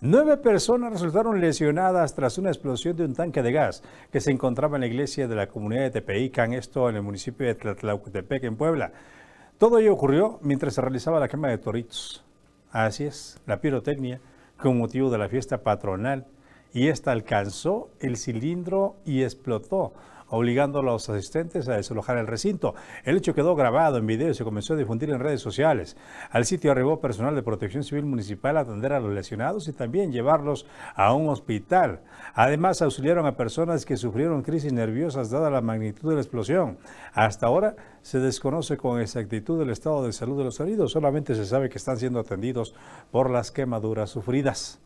Nueve personas resultaron lesionadas tras una explosión de un tanque de gas que se encontraba en la iglesia de la comunidad de Tepeican, esto en el municipio de Tlatlaucutepec, en Puebla. Todo ello ocurrió mientras se realizaba la quema de toritos. Así es, la pirotecnia, con motivo de la fiesta patronal, y esta alcanzó el cilindro y explotó, obligando a los asistentes a desalojar el recinto. El hecho quedó grabado en video y se comenzó a difundir en redes sociales. Al sitio arribó personal de protección civil municipal a atender a los lesionados y también llevarlos a un hospital. Además, auxiliaron a personas que sufrieron crisis nerviosas dada la magnitud de la explosión. Hasta ahora se desconoce con exactitud el estado de salud de los heridos, solamente se sabe que están siendo atendidos por las quemaduras sufridas.